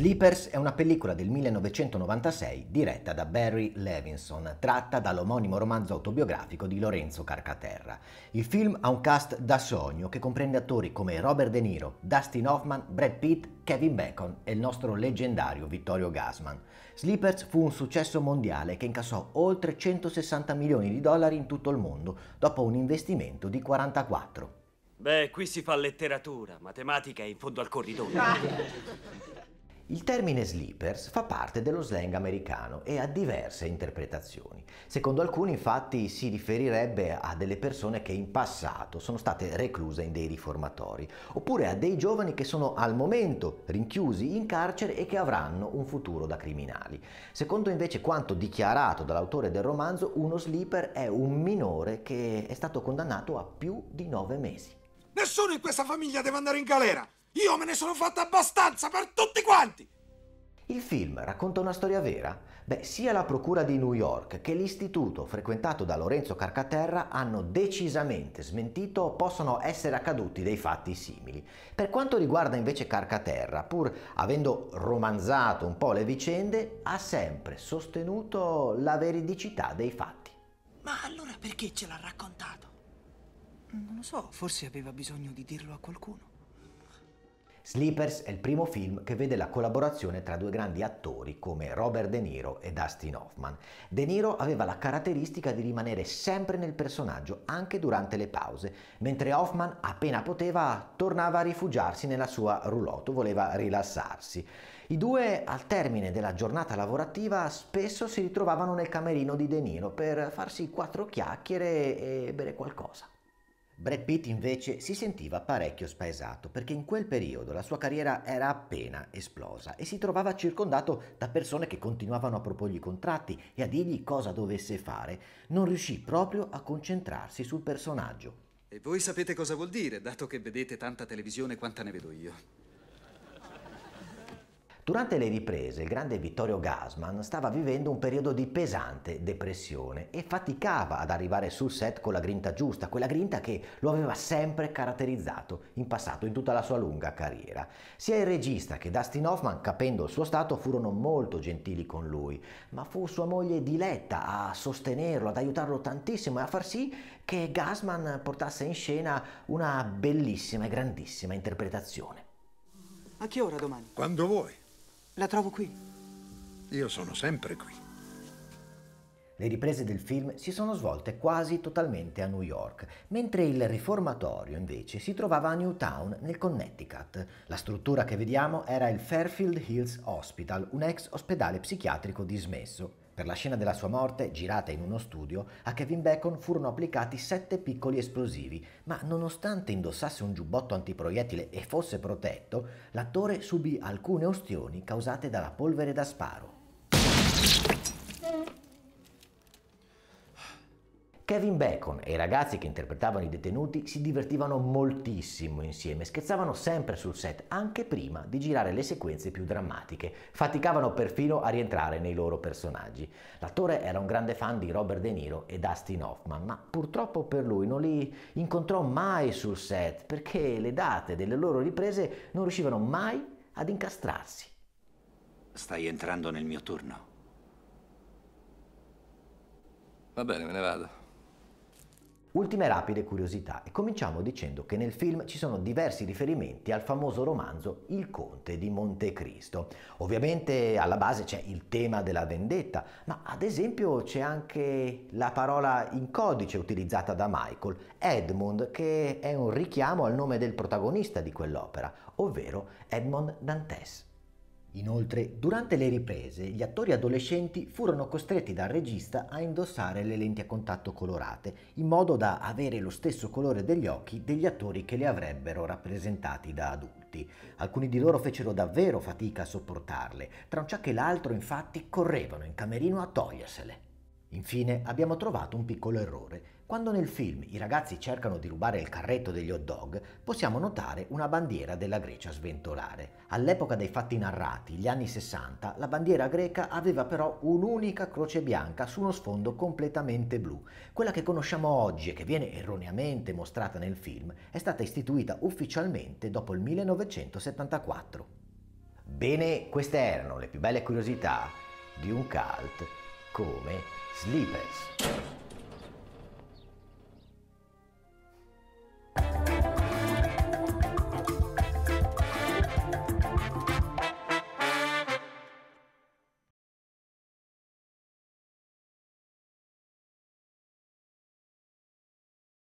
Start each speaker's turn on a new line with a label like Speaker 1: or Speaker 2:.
Speaker 1: Sleepers è una pellicola del 1996 diretta da Barry Levinson, tratta dall'omonimo romanzo autobiografico di Lorenzo Carcaterra. Il film ha un cast da sogno che comprende attori come Robert De Niro, Dustin Hoffman, Brad Pitt, Kevin Bacon e il nostro leggendario Vittorio Gassman. Sleepers fu un successo mondiale che incassò oltre 160 milioni di dollari in tutto il mondo dopo un investimento di 44. Beh, qui si fa letteratura, matematica è in fondo al corridoio. Il termine sleepers fa parte dello slang americano e ha diverse interpretazioni. Secondo alcuni infatti si riferirebbe a delle persone che in passato sono state recluse in dei riformatori, oppure a dei giovani che sono al momento rinchiusi in carcere e che avranno un futuro da criminali. Secondo invece quanto dichiarato dall'autore del romanzo, uno sleeper è un minore che è stato condannato a più di nove mesi. Nessuno in questa famiglia deve andare in galera! Io me ne sono fatta abbastanza per tutti quanti! Il film racconta una storia vera? Beh, sia la Procura di New York che l'istituto frequentato da Lorenzo Carcaterra hanno decisamente smentito o possono essere accaduti dei fatti simili. Per quanto riguarda invece Carcaterra, pur avendo romanzato un po' le vicende, ha sempre sostenuto la veridicità dei fatti. Ma allora perché ce l'ha raccontato? Non lo so, forse aveva bisogno di dirlo a qualcuno. Sleepers è il primo film che vede la collaborazione tra due grandi attori come Robert De Niro e Dustin Hoffman. De Niro aveva la caratteristica di rimanere sempre nel personaggio anche durante le pause, mentre Hoffman appena poteva tornava a rifugiarsi nella sua roulotte, voleva rilassarsi. I due al termine della giornata lavorativa spesso si ritrovavano nel camerino di De Niro per farsi quattro chiacchiere e bere qualcosa. Brad Pitt invece si sentiva parecchio spaesato perché in quel periodo la sua carriera era appena esplosa e si trovava circondato da persone che continuavano a proporgli contratti e a dirgli cosa dovesse fare. Non riuscì proprio a concentrarsi sul personaggio. E voi sapete cosa vuol dire, dato che vedete tanta televisione quanta ne vedo io. Durante le riprese, il grande Vittorio Gassman stava vivendo un periodo di pesante depressione e faticava ad arrivare sul set con la grinta giusta, quella grinta che lo aveva sempre caratterizzato in passato, in tutta la sua lunga carriera. Sia il regista che Dustin Hoffman, capendo il suo stato, furono molto gentili con lui, ma fu sua moglie diletta a sostenerlo, ad aiutarlo tantissimo e a far sì che Gassman portasse in scena una bellissima e grandissima interpretazione. A che ora domani? Quando vuoi. La trovo qui. Io sono sempre qui. Le riprese del film si sono svolte quasi totalmente a New York, mentre il riformatorio invece si trovava a Newtown, nel Connecticut. La struttura che vediamo era il Fairfield Hills Hospital, un ex ospedale psichiatrico dismesso. Per la scena della sua morte, girata in uno studio, a Kevin Bacon furono applicati sette piccoli esplosivi, ma nonostante indossasse un giubbotto antiproiettile e fosse protetto, l'attore subì alcune ustioni causate dalla polvere da sparo. Kevin Bacon e i ragazzi che interpretavano i detenuti si divertivano moltissimo insieme, scherzavano sempre sul set, anche prima di girare le sequenze più drammatiche, faticavano perfino a rientrare nei loro personaggi. L'attore era un grande fan di Robert De Niro e Dustin Hoffman, ma purtroppo per lui non li incontrò mai sul set perché le date delle loro riprese non riuscivano mai ad incastrarsi. Stai entrando nel mio turno. Va bene, me ne vado. Ultime rapide curiosità e cominciamo dicendo che nel film ci sono diversi riferimenti al famoso romanzo Il Conte di Montecristo. Ovviamente alla base c'è il tema della vendetta, ma ad esempio c'è anche la parola in codice utilizzata da Michael, Edmund, che è un richiamo al nome del protagonista di quell'opera, ovvero Edmond Dantes. Inoltre, durante le riprese, gli attori adolescenti furono costretti dal regista a indossare le lenti a contatto colorate, in modo da avere lo stesso colore degli occhi degli attori che li avrebbero rappresentati da adulti. Alcuni di loro fecero davvero fatica a sopportarle, tra un ciacco l'altro infatti correvano in camerino a togliersele. Infine abbiamo trovato un piccolo errore. Quando nel film i ragazzi cercano di rubare il carretto degli hot dog, possiamo notare una bandiera della Grecia sventolare. All'epoca dei fatti narrati, gli anni 60, la bandiera greca aveva però un'unica croce bianca su uno sfondo completamente blu. Quella che conosciamo oggi e che viene erroneamente mostrata nel film è stata istituita ufficialmente dopo il 1974. Bene, queste erano le più belle curiosità di un cult come Sleepers.